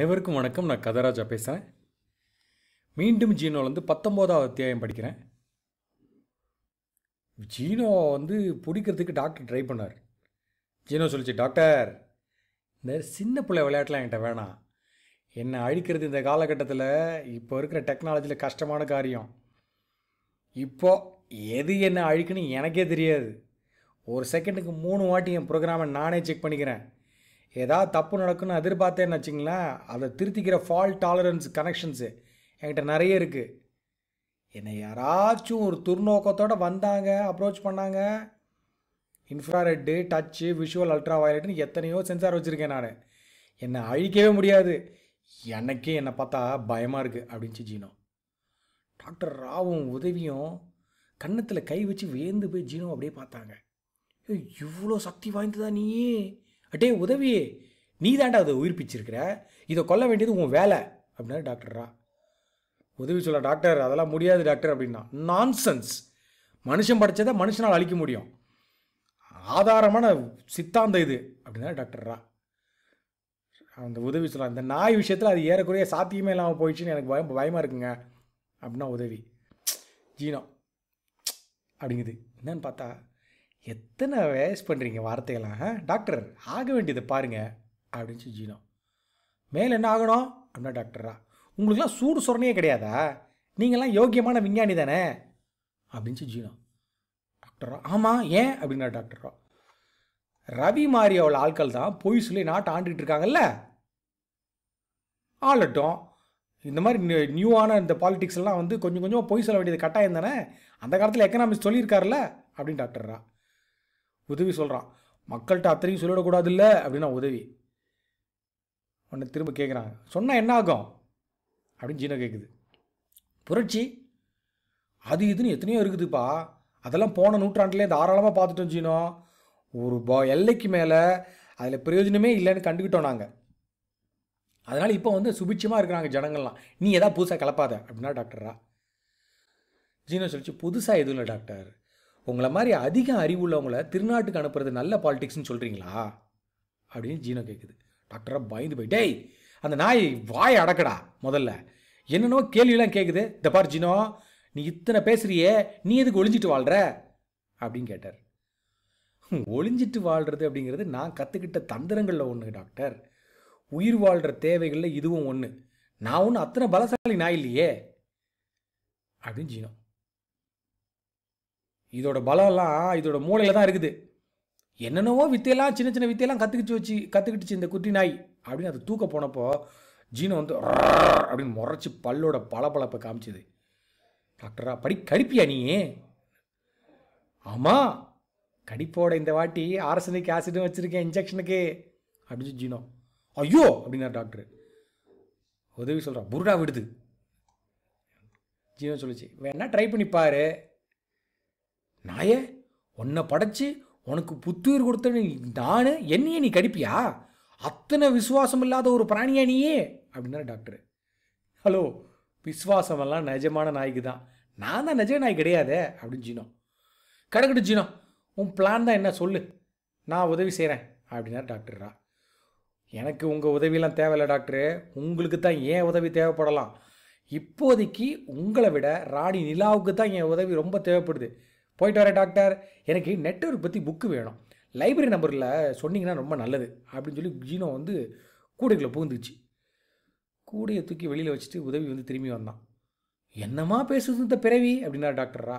அனைவருக்கும் வணக்கம் நான் கதராஜா பேசுகிறேன் மீண்டும் ஜீனோலேருந்து பத்தொம்போதாவது அத்தியாயம் படிக்கிறேன் ஜீனோ வந்து பிடிக்கிறதுக்கு டாக்டர் ட்ரை பண்ணார் ஜீனோ சொல்லிச்சு டாக்டர் இந்த சின்ன பிள்ளை விளையாட்டுலாம் என்கிட்ட வேணாம் என்னை அழிக்கிறது இந்த காலகட்டத்தில் இப்போ இருக்கிற டெக்னாலஜியில் கஷ்டமான காரியம் இப்போது எது என்ன அழிக்குன்னு எனக்கே தெரியாது ஒரு செகண்டுக்கு மூணு வாட்டி என் ப்ரோக்ராமை நானே செக் பண்ணிக்கிறேன் ஏதாவது தப்பு நடக்குன்னு எதிர்பார்த்தேன்னு வச்சிங்களேன் அதை திருத்திக்கிற ஃபால்ட் டாலரன்ஸ் கனெக்ஷன்ஸு என்கிட்ட நிறைய இருக்குது என்னை யாராச்சும் ஒரு துர்நோக்கத்தோடு வந்தாங்க அப்ரோச் பண்ணாங்க இன்ஃப்ராரெட்டு டச்சு விஷுவல் அல்ட்ரா வயலட்னு எத்தனையோ சென்சார் வச்சுருக்கேன் நான் என்னை அழிக்கவே முடியாது எனக்கே என்னை பார்த்தா பயமாக இருக்குது அப்படின்னு ஜீனோ டாக்டர் ராவும் உதவியும் கன்னத்தில் கை வச்சு வேந்து போய் ஜீனோ அப்படியே பார்த்தாங்க இவ்வளோ சக்தி வாய்ந்ததா நீயே அட்டே உதவி நீ தாண்டா அதை உயிர்ப்பிச்சிருக்கிற இதை கொல்ல வேண்டியது உன் வேலை அப்படின்னா டாக்டர்ரா உதவி சொல்ல டாக்டர் அதெல்லாம் முடியாது டாக்டர் அப்படின்னா நான்சென்ஸ் மனுஷன் படித்ததை மனுஷனால் அழிக்க முடியும் ஆதாரமான சித்தாந்தம் இது அப்படின்னா டாக்டர்ரா அந்த உதவி சொல்லலாம் இந்த நாய் விஷயத்தில் அது ஏறக்குறைய சாத்தியமே இல்லாமல் போயிடுச்சுன்னு எனக்கு பயம் பயமாக இருக்குங்க அப்படின்னா உதவி ஜீனம் அப்படிங்குது என்னன்னு பார்த்தா எத்தனை வேஸ்ட் பண்ணுறீங்க வார்த்தைகள்லாம் டாக்டர் ஆக வேண்டியதை பாருங்கள் அப்படின்னு ஜீனோ மேலே என்ன ஆகணும் அப்படின்னா டாக்டரா உங்களுக்குலாம் சூடு சொரணையே கிடையாதா நீங்களாம் யோக்கியமான விஞ்ஞானி தானே அப்படின்னு ஜீனோ டாக்டரா ஆமாம் ஏன் அப்படின்னா டாக்டரா ரவி அவள் ஆட்கள் தான் பொய் சொல்லி நாட்டை ஆண்டுகிட்டு இருக்காங்கல்ல ஆளட்டும் இந்த மாதிரி நியூவான இந்த பாலிட்டிக்ஸ் எல்லாம் வந்து கொஞ்சம் கொஞ்சமாக பொய் சொல்ல வேண்டியது கட்டாயம் தானே அந்த காலத்தில் எக்கனாமிக்ஸ் சொல்லியிருக்காருல்ல அப்படின்னு டாக்டர்ரா உதவி சொல்கிறான் மக்கள்கிட்ட அத்தனையும் சொல்லிடக்கூடாது இல்லை அப்படின்னா உதவி உன்னை திரும்ப கேட்குறாங்க சொன்னால் என்ன ஆகும் அப்படின்னு ஜீனா கேட்குது புரட்சி அது இதுன்னு எத்தனையோ இருக்குதுப்பா அதெல்லாம் போன நூற்றாண்டுலேயே தாராளமாக பார்த்துட்டோம் ஜீனோ ஒரு பா எல்லைக்கு மேலே அதில் பிரயோஜனமே இல்லைன்னு கண்டுக்கிட்டோம் நாங்கள் அதனால் இப்போ வந்து சுபிச்சமாக இருக்கிறாங்க ஜனங்கள்லாம் நீ எதாவது புதுசாக கலப்பாத அப்படின்னா டாக்டரா ஜீனோ சொல்லிச்சு புதுசாக எதுவும் இல்லை டாக்டர் உங்களை மாதிரி அதிக அறிவு உள்ளவங்களை திருநாட்டுக்கு அனுப்புறது நல்ல பாலிடிக்ஸ்னு சொல்கிறீங்களா அப்படின்னு ஜீனோ கேட்குது டாக்டராக பயந்து போய் டேய் அந்த நாய் வாய் அடக்கடா முதல்ல என்னென்னோ கேள்வியெல்லாம் கேட்குது இந்த பார் ஜீனோ நீ இத்தனை பேசுறியே நீ எதுக்கு ஒளிஞ்சிட்டு வாழ்கிற அப்படின்னு கேட்டார் ஒளிஞ்சிட்டு வாழ்கிறது அப்படிங்கிறது நான் கற்றுக்கிட்ட தந்திரங்களில் ஒன்று டாக்டர் உயிர் வாழ்கிற தேவைகளில் இதுவும் ஒன்று நான் ஒன்றும் அத்தனை பலசாலி நாய் இல்லையே அப்படின்னு ஜீனோ இதோட பலம்லாம் இதோட மூளையில் தான் இருக்குது என்னென்னவோ வித்தையெல்லாம் சின்ன சின்ன வித்தையெல்லாம் கற்றுக்கிச்சு வச்சு கற்றுக்கிட்டுச்சு இந்த குட்டி நாய் அப்படின்னு அது தூக்க போனப்போ ஜீனோ வந்து அப்படின்னு முறைச்சி பல்லோட பளபளப்பை காமிச்சது டாக்டரா படி கடிப்பியா நீ ஆமாம் கடிப்போட இந்த வாட்டி ஆர்சனிக் ஆசிடும் வச்சுருக்கேன் இன்ஜெக்ஷனுக்கு அப்படின்னு ஜீனோ ஐயோ அப்படின்னார் டாக்டர் உதவி சொல்கிறான் புருடா விடுது ஜீனோ சொல்லிச்சு வேணா ட்ரை பண்ணிப்பார் நாயே உன்னை படைச்சி உனக்கு புத்துயிர் கொடுத்தனு நான் என்னையே நீ கடிப்பியா அத்தனை விசுவாசம் இல்லாத ஒரு பிராணியா நீயே அப்படின்னாரு டாக்டர் ஹலோ விஸ்வாசமெல்லாம் நிஜமான நாய்க்கு தான் நான் தான் நிஜ நாய் கிடையாதே அப்படின்னு ஜீனோ கிடக்கட்டு ஜீனோ உன் பிளான் தான் என்ன சொல்லு நான் உதவி செய்கிறேன் அப்படின்னாரு டாக்டர்ரா எனக்கு உங்கள் உதவியெல்லாம் தேவையில்ல டாக்டரு உங்களுக்கு தான் ஏன் உதவி தேவைப்படலாம் இப்போதைக்கு உங்களை விட ராணி நிலாவுக்கு தான் என் உதவி ரொம்ப தேவைப்படுது போயிட்டு வரேன் டாக்டர் எனக்கு நெட்ஒர்க் பற்றி புக்கு வேணும் லைப்ரரி நம்பரில் சொன்னிங்கன்னா ரொம்ப நல்லது அப்படின்னு சொல்லி ஜீனோ வந்து கூடைக்குள்ளே பூந்துச்சு கூடையை தூக்கி வெளியில் வச்சுட்டு உதவி வந்து திரும்பி வந்தான் என்னம்மா பேசுது இந்த பிறவி அப்படின்னா டாக்டரா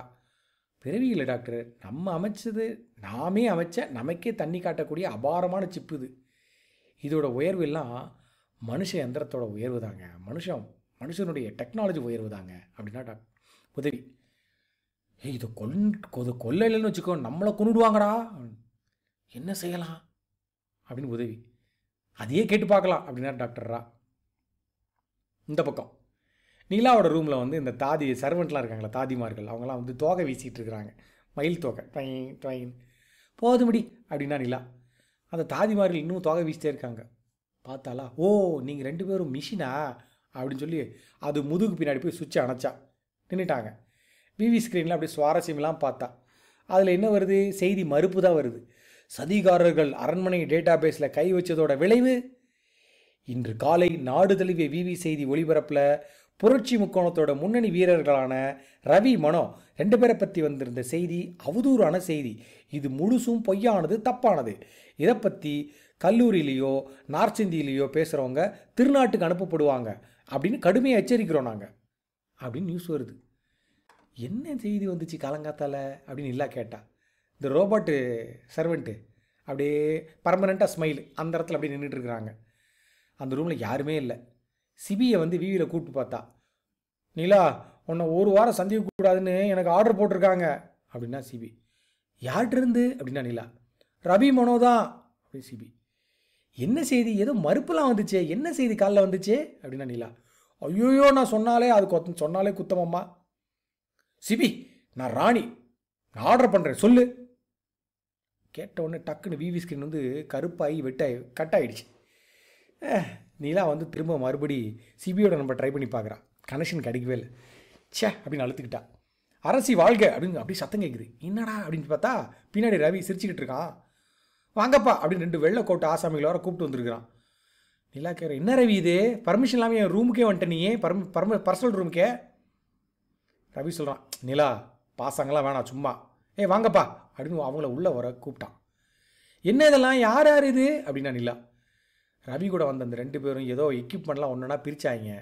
பிறவி இல்லை டாக்டர் நம்ம அமைச்சது நாமே அமைச்ச நமக்கே தண்ணி காட்டக்கூடிய அபாரமான சிப்பு இது இதோட உயர்வு எல்லாம் மனுஷ எந்திரத்தோட உயர்வு தாங்க மனுஷன் மனுஷனுடைய டெக்னாலஜி உயர்வு தாங்க அப்படின்னா டாக்டர் உதவி ஏய் இதை கொல் கொது கொல்ல இல்லைன்னு வச்சுக்கோ நம்மளை கொண்டுடுவாங்கடா என்ன செய்யலாம் அப்படின்னு உதவி அதையே கேட்டு பார்க்கலாம் அப்படின்னா டாக்டர்ரா இந்த பக்கம் நீலாவோட ரூமில் வந்து இந்த தாதி சர்வெண்ட்லாம் இருக்காங்களா தாதிமார்கள் அவங்களாம் வந்து தோகை வீசிகிட்டு இருக்கிறாங்க மயில் தோகை டொயின் டொயின் போதுமுடி அப்படின்னா நிலா அந்த தாதிமார்கள் இன்னும் தோகை வீசிட்டே இருக்காங்க பார்த்தாலா ஓ நீங்கள் ரெண்டு பேரும் மிஷினா அப்படின்னு சொல்லி அது முதுகு பின்னாடி போய் சுவிட்சை அணைச்சா நின்றுட்டாங்க விவி ஸ்க்ரீனில் அப்படி சுவாரஸ்யமெல்லாம் பார்த்தா அதில் என்ன வருது செய்தி மறுப்பு தான் வருது சதிகாரர்கள் அரண்மனை டேட்டா பேஸில் கை வச்சதோட விளைவு இன்று காலை நாடு தழுவிய விவி செய்தி ஒளிபரப்பில் புரட்சி முக்கோணத்தோட முன்னணி வீரர்களான ரவி மனோ ரெண்டு பேரை பற்றி வந்திருந்த செய்தி அவதூறான செய்தி இது முழுசும் பொய்யானது தப்பானது இதை பற்றி கல்லூரியிலேயோ நார்த் இந்தியிலேயோ பேசுகிறவங்க திருநாட்டுக்கு அனுப்பப்படுவாங்க அப்படின்னு கடுமையாக எச்சரிக்கிறோம் நாங்கள் அப்படின்னு நியூஸ் வருது என்ன செய்தி வந்துச்சு காலங்காத்தால் அப்படின்னு இல்லை கேட்டா இந்த ரோபோட்டு சர்வெண்ட்டு அப்படியே பர்மனெண்ட்டாக ஸ்மைல் அந்த இடத்துல அப்படியே இருக்கிறாங்க அந்த ரூமில் யாருமே இல்லை சிபியை வந்து விவியில் கூப்பிட்டு பார்த்தா நீலா உன்னை ஒரு வாரம் சந்திக்கக்கூடாதுன்னு எனக்கு ஆர்டர் போட்டிருக்காங்க அப்படின்னா சிபி யார்கிட்டருந்து அப்படின்னா நீலா ரவி மனோ தான் அப்படி சிபி என்ன செய்தி ஏதோ மறுப்புலாம் வந்துச்சு என்ன செய்தி காலில் வந்துச்சு அப்படின்னா நீலா ஐயோயோ நான் சொன்னாலே அது கொத் சொன்னாலே குத்தமம்மா சிபி நான் ராணி நான் ஆர்டர் பண்ணுறேன் சொல்லு கேட்டவுடனே டக்குன்னு விவி ஸ்கிரீன் வந்து கருப்பாகி வெட்டாகி கட் ஆகிடுச்சு நீலாம் வந்து திரும்ப மறுபடி சிபியோட நம்ம ட்ரை பண்ணி பார்க்குறான் கனெக்ஷன் கிடைக்கவே இல்லை சே அப்படின்னு அழுத்துக்கிட்டா அரசி வாழ்க அப்படின்னு அப்படி சத்தம் கேட்குது என்னடா அப்படின்னு பார்த்தா பின்னாடி ரவி சிரிச்சுக்கிட்டு இருக்கான் வாங்கப்பா அப்படின்னு ரெண்டு வெள்ளை கோட்டை ஆசாமிகள் வர கூப்பிட்டு வந்திருக்கிறான் நிலா கேட்குறேன் என்ன ரவி இது பர்மிஷன் இல்லாமல் என் ரூமுக்கே வந்துட்டேன் நீ பர்ம பர்சனல் ரூமுக்கே ரவி சொல்கிறான் நிலா பாசங்களாம் வேணாம் சும்மா ஏ வாங்கப்பா அப்படின்னு அவங்கள உள்ளே வர கூப்பிட்டான் என்ன இதெல்லாம் யார் யார் இது அப்படின்னா நிலா ரவி கூட வந்த அந்த ரெண்டு பேரும் ஏதோ எக்யூப்மெண்ட்லாம் ஒன்றுனா பிரித்தாங்க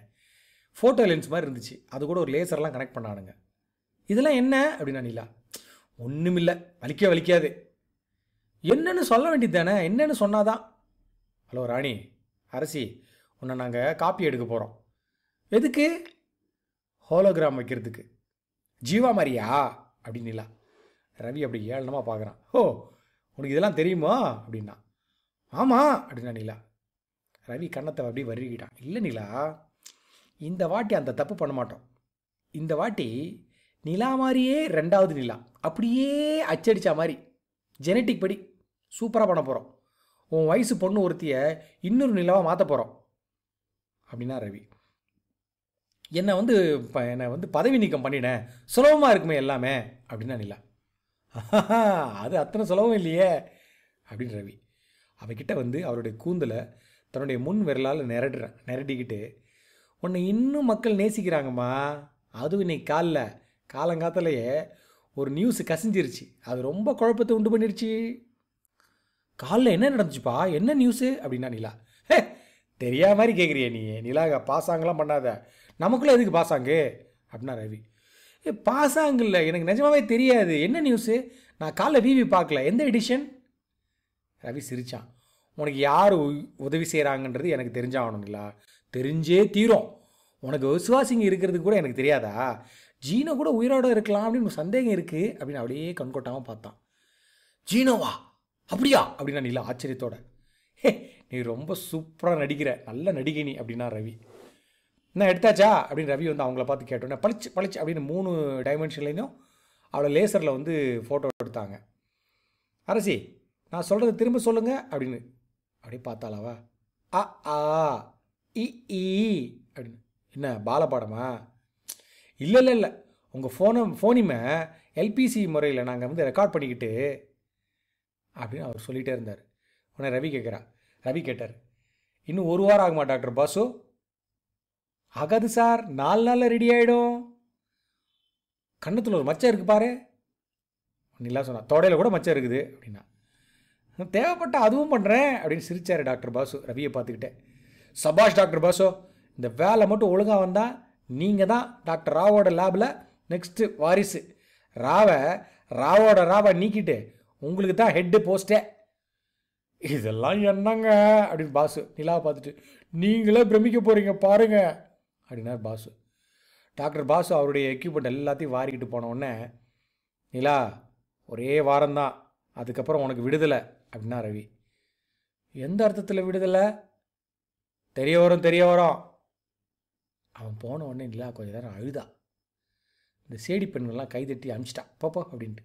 ஃபோட்டோ லென்ஸ் மாதிரி இருந்துச்சு அது கூட ஒரு லேசர்லாம் கனெக்ட் பண்ணானுங்க இதெல்லாம் என்ன அப்படின்னா நிலா ஒன்றுமில்லை வலிக்க வலிக்காது என்னன்னு சொல்ல வேண்டியது தானே என்னன்னு சொன்னாதான் ஹலோ ராணி அரசி உன்னை நாங்கள் காப்பி எடுக்க போகிறோம் எதுக்கு ஹோலோகிராம் வைக்கிறதுக்கு ஜீவா மாதிரியா அப்படின்னு நிலா ரவி அப்படி ஏளனமாக பார்க்குறான் ஓ உனக்கு இதெல்லாம் தெரியுமா அப்படின்னா ஆமாம் அப்படின்னா நிலா ரவி கண்ணத்தை அப்படி வருகிட்டான் இல்லை நிலா இந்த வாட்டி அந்த தப்பு பண்ண மாட்டோம் இந்த வாட்டி நிலா மாதிரியே ரெண்டாவது நிலா அப்படியே அச்சடித்த மாதிரி ஜெனட்டிக் படி சூப்பராக பண்ண போகிறோம் உன் வயசு பொண்ணு ஒருத்தியை இன்னொரு நிலாவாக மாற்ற போகிறோம் அப்படின்னா ரவி என்னை வந்து இப்போ என்னை வந்து பதவி நீக்கம் பண்ணினேன் சுலபமாக இருக்குமே எல்லாமே அப்படின்னு நிலா அது அத்தனை சுலபம் இல்லையே அப்படின்னு ரவி அவகிட்ட வந்து அவருடைய கூந்தலை தன்னுடைய முன் விரலால் நிரடுறேன் நிரட்டிக்கிட்டு உன்னை இன்னும் மக்கள் நேசிக்கிறாங்கம்மா அதுவும் இன்னைக்கு காலில் காலங்காத்தாலேயே ஒரு நியூஸ் கசிஞ்சிருச்சு அது ரொம்ப குழப்பத்தை உண்டு பண்ணிருச்சு காலில் என்ன நடந்துச்சுப்பா என்ன நியூஸு அப்படின்னா நிலா ஹே தெரியா மாதிரி கேட்குறியே நீ நிலா பாசாங்கெலாம் பண்ணாத நமக்குள்ளே எதுக்கு பாசாங்கு அப்படின்னா ரவி ஏ பாஸ் இல்லை எனக்கு நிஜமாவே தெரியாது என்ன நியூஸு நான் காலைல விவி பார்க்கல எந்த எடிஷன் ரவி சிரித்தான் உனக்கு யார் உதவி செய்கிறாங்கன்றது எனக்கு தெரிஞ்சாகணுங்களா தெரிஞ்சே தீரும் உனக்கு விசுவாசிங்க இருக்கிறது கூட எனக்கு தெரியாதா ஜீனோ கூட உயிரோட இருக்கலாம் அப்படின்னு சந்தேகம் இருக்குது அப்படின்னு அப்படியே கண்கொட்டாமல் பார்த்தான் ஜீனோவா அப்படியா அப்படின்னா நீல ஆச்சரியத்தோட ஹே நீ ரொம்ப சூப்பராக நடிக்கிற நல்ல நடிகை நீ அப்படின்னா ரவி என்ன எடுத்தாச்சா அப்படின்னு ரவி வந்து அவங்கள பார்த்து கேட்டோன்னே பளிச்சு பளிச்சு அப்படின்னு மூணு டைமென்ஷன்லேயும் அவளை லேசரில் வந்து ஃபோட்டோ எடுத்தாங்க அரசி நான் சொல்கிறத திரும்ப சொல்லுங்கள் அப்படின்னு அப்படியே பார்த்தாளாவா அ ஆ இ ஈ அப்படின்னு என்ன பாலப்பாடமா இல்லை இல்லை இல்லை உங்கள் ஃபோனை ஃபோனிமே எல்பிசி முறையில் நாங்கள் வந்து ரெக்கார்ட் பண்ணிக்கிட்டு அப்படின்னு அவர் சொல்லிகிட்டே இருந்தார் உடனே ரவி கேட்குறா ரவி கேட்டார் இன்னும் ஒரு வாரம் ஆகுமா டாக்டர் பாசு ஆகாது சார் நாலு நாளில் ரெடி ஆகிடும் கண்ணத்தில் ஒரு மச்சம் இருக்குது பாரு நிலா சொன்னால் தொடையில் கூட மச்சம் இருக்குது அப்படின்னா தேவைப்பட்ட அதுவும் பண்ணுறேன் அப்படின்னு சிரித்தார் டாக்டர் பாசு ரவியை பார்த்துக்கிட்டேன் சபாஷ் டாக்டர் பாசோ இந்த வேலை மட்டும் ஒழுங்காக வந்தால் நீங்கள் தான் டாக்டர் ராவோட லேபில் நெக்ஸ்ட்டு வாரிசு ராவை ராவோட ராவை நீக்கிட்டு உங்களுக்கு தான் ஹெட்டு போஸ்ட்டே இதெல்லாம் என்னங்க அப்படின்னு பாசு நிலாவை பார்த்துட்டு நீங்களே பிரமிக்க போகிறீங்க பாருங்கள் அப்படின்னார் பாசு டாக்டர் பாசு அவருடைய எக்யூப்மெண்ட் எல்லாத்தையும் வாரிக்கிட்டு போனவுடனே நிலா ஒரே வாரம்தான் அதுக்கப்புறம் உனக்கு விடுதலை அப்படின்னா ரவி எந்த அர்த்தத்தில் விடுதலை தெரிய வரும் தெரிய வரும் அவன் போன உடனே நிலா கொஞ்சம் நேரம் அழுதா இந்த சேடி பெண்கள்லாம் கைதட்டி அனுப்பிச்சிட்டா போப்போ அப்படின்ட்டு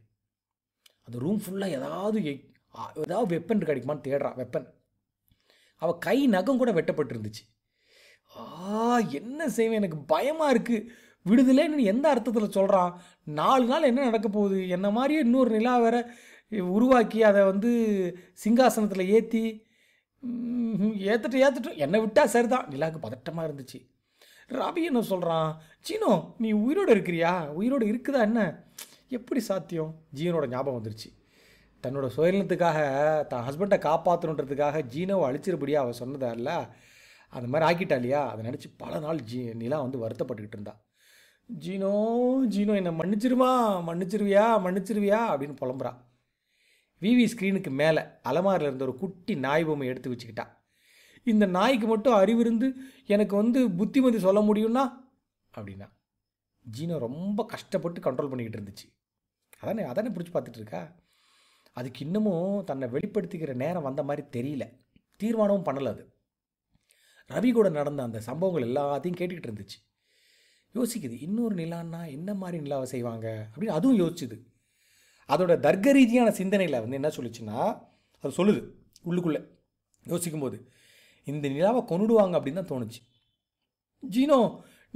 அந்த ரூம் ஃபுல்லாக ஏதாவது ஏதாவது வெப்பன் கிடைக்குமான்னு தேடுறான் வெப்பன் அவள் கை நகம் கூட வெட்டப்பட்டு இருந்துச்சு ஆ என்ன செய்வேன் எனக்கு பயமாக இருக்குது விடுதலைன்னு எந்த அர்த்தத்தில் சொல்கிறான் நாலு நாள் என்ன நடக்க போகுது என்ன மாதிரியே இன்னொரு நிலா வேற உருவாக்கி அதை வந்து சிங்காசனத்தில் ஏற்றி ஏற்றுட்டு ஏற்றுட்டு என்னை விட்டால் சரிதான் நிலாவுக்கு பதட்டமாக இருந்துச்சு ரவி என்ன சொல்கிறான் சீனோ நீ உயிரோடு இருக்கிறியா உயிரோடு இருக்குதா என்ன எப்படி சாத்தியம் ஜீனோட ஞாபகம் வந்துருச்சு தன்னோட சுயநலத்துக்காக தன் ஹஸ்பண்டை காப்பாற்றணுன்றதுக்காக ஜீனோவை அழிச்சிருப்படியா அவள் சொன்னதா இல்லை அந்த மாதிரி ஆக்கிட்டா இல்லையா அதை நினச்சி பல நாள் ஜீ நிலா வந்து வருத்தப்பட்டுக்கிட்டு இருந்தா ஜீனோ ஜீனோ என்னை மன்னிச்சிருமா மன்னிச்சிருவியா மன்னிச்சிருவியா அப்படின்னு புலம்புறா விவி ஸ்க்ரீனுக்கு மேலே அலமாரில் இருந்த ஒரு குட்டி நாய் பொம்மை எடுத்து வச்சுக்கிட்டா இந்த நாய்க்கு மட்டும் அறிவிருந்து எனக்கு வந்து புத்திமதி சொல்ல முடியும்னா அப்படின்னா ஜீனோ ரொம்ப கஷ்டப்பட்டு கண்ட்ரோல் பண்ணிக்கிட்டு இருந்துச்சு அதானே அதானே பிடிச்சி பார்த்துட்டு இருக்கா அதுக்கு இன்னமும் தன்னை வெளிப்படுத்திக்கிற நேரம் வந்த மாதிரி தெரியல தீர்மானமும் பண்ணலை அது ரவி கூட நடந்த அந்த சம்பவங்கள் எல்லாத்தையும் கேட்டுக்கிட்டு இருந்துச்சு யோசிக்குது இன்னொரு நிலான்னா என்ன மாதிரி நிலாவை செய்வாங்க அப்படின்னு அதுவும் யோசிச்சுது அதோட தர்க்க ரீதியான சிந்தனையில் வந்து என்ன சொல்லிச்சுன்னா அது சொல்லுது உள்ளுக்குள்ளே யோசிக்கும் போது இந்த நிலாவை கொண்டுடுவாங்க அப்படின்னு தான் தோணுச்சு ஜீனோ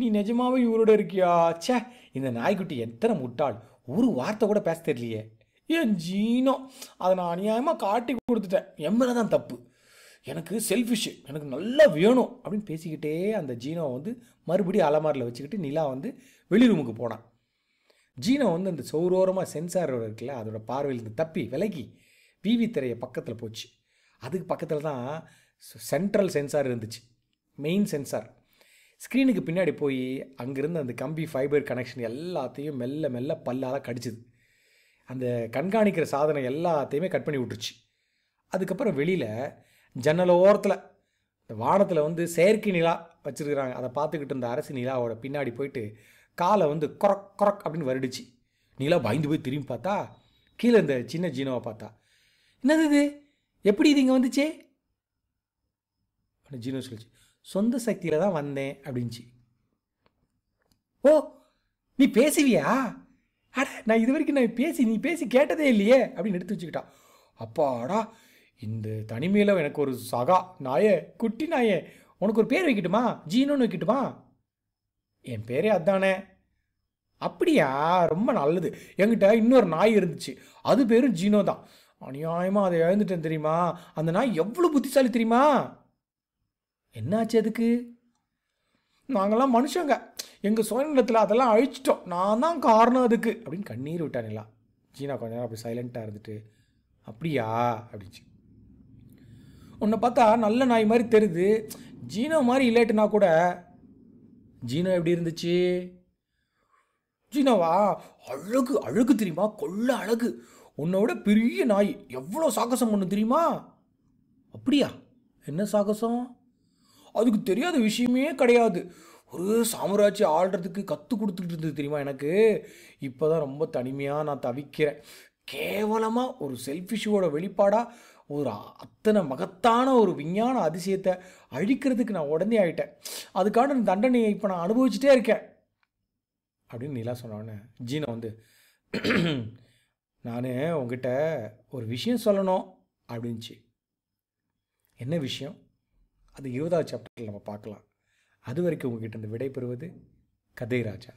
நீ நிஜமாவே இவரோட இருக்கியா சே இந்த நாய்க்குட்டி எத்தனை முட்டாள் ஒரு வார்த்தை கூட பேச தெரியலையே ஏன் ஜீனோ அதை நான் அநியாயமாக காட்டி கொடுத்துட்டேன் எம்எல்ஏ தான் தப்பு எனக்கு செல்ஃபிஷ்ஷு எனக்கு நல்லா வேணும் அப்படின்னு பேசிக்கிட்டே அந்த ஜீனோவை வந்து மறுபடியும் அலமாரில் வச்சுக்கிட்டு நிலா வந்து வெளி ரூமுக்கு போனான் ஜீனோ வந்து அந்த சௌரோரமாக சென்சார் இருக்குல்ல பார்வையில் பார்வையிலிருந்து தப்பி விலகி விவி திரையை பக்கத்தில் போச்சு அதுக்கு பக்கத்தில் தான் சென்ட்ரல் சென்சார் இருந்துச்சு மெயின் சென்சார் ஸ்க்ரீனுக்கு பின்னாடி போய் அங்கேருந்து அந்த கம்பி ஃபைபர் கனெக்ஷன் எல்லாத்தையும் மெல்ல மெல்ல பல்லால் கடிச்சிது அந்த கண்காணிக்கிற சாதனை எல்லாத்தையுமே கட் பண்ணி விட்டுருச்சு அதுக்கப்புறம் வெளியில் ஜன்னல் ஓரத்தில் இந்த வானத்தில் வந்து செயற்கை நிலா வச்சுருக்கிறாங்க அதை பார்த்துக்கிட்டு இருந்த அரசு நிலாவோட பின்னாடி போயிட்டு காலை வந்து கொரக் கொரக் அப்படின்னு வருடிச்சு நிலா பயந்து போய் திரும்பி பார்த்தா கீழே இந்த சின்ன ஜீனோவை பார்த்தா என்னது இது எப்படி இது இங்கே வந்துச்சு ஜீனோ சொல்லிச்சு சொந்த சக்தியில் தான் வந்தேன் அப்படின்ச்சு ஓ நீ பேசுவியா அட நான் இது வரைக்கும் நான் பேசி நீ பேசி கேட்டதே இல்லையே அப்படின்னு எடுத்து வச்சுக்கிட்டான் அப்பாடா இந்த தனிமையில் எனக்கு ஒரு சகா நாயே குட்டி நாயே உனக்கு ஒரு பேர் வைக்கட்டுமா ஜீனோன்னு வைக்கட்டுமா என் பேரே அதானே அப்படியா ரொம்ப நல்லது என்கிட்ட இன்னொரு நாய் இருந்துச்சு அது பேரும் ஜீனோ தான் அநியாயமாக அதை இழந்துட்டேன் தெரியுமா அந்த நாய் எவ்வளோ புத்திசாலி தெரியுமா என்னாச்சு அதுக்கு நாங்களாம் மனுஷங்க எங்கள் சுயநிலத்தில் அதெல்லாம் அழிச்சிட்டோம் நான் தான் காரணம் அதுக்கு அப்படின்னு கண்ணீர் விட்டானேலாம் ஜீனா கொஞ்ச நேரம் அப்படி சைலண்ட்டாக இருந்துட்டு அப்படியா அப்படிச்சு உன்னை பார்த்தா நல்ல நாய் மாதிரி தெரியுது ஜீனோ மாதிரி இல்லைட்டுனா கூட ஜீனோ எப்படி இருந்துச்சு ஜீனோவா அழகு அழகு தெரியுமா கொள்ள அழகு உன்னை விட பெரிய நாய் எவ்வளோ சாகசம் ஒன்று தெரியுமா அப்படியா என்ன சாகசம் அதுக்கு தெரியாத விஷயமே கிடையாது ஒரு சாம்ராஜ்யம் ஆள்றதுக்கு கற்றுக் கொடுத்துட்டு இருந்தது தெரியுமா எனக்கு இப்போ தான் ரொம்ப தனிமையாக நான் தவிக்கிறேன் கேவலமாக ஒரு செல்ஃபிஷோட வெளிப்பாடாக ஒரு அத்தனை மகத்தான ஒரு விஞ்ஞான அதிசயத்தை அழிக்கிறதுக்கு நான் உடனே ஆகிட்டேன் அதுக்கான தண்டனையை இப்போ நான் அனுபவிச்சுட்டே இருக்கேன் அப்படின்னு நிலா சொன்னோன்னு ஜீனை வந்து நான் உங்ககிட்ட ஒரு விஷயம் சொல்லணும் அப்படின்ச்சு என்ன விஷயம் அது இருபதாவது சாப்டரில் நம்ம பார்க்கலாம் அது வரைக்கும் உங்ககிட்ட இந்த விடை பெறுவது கதை ராஜா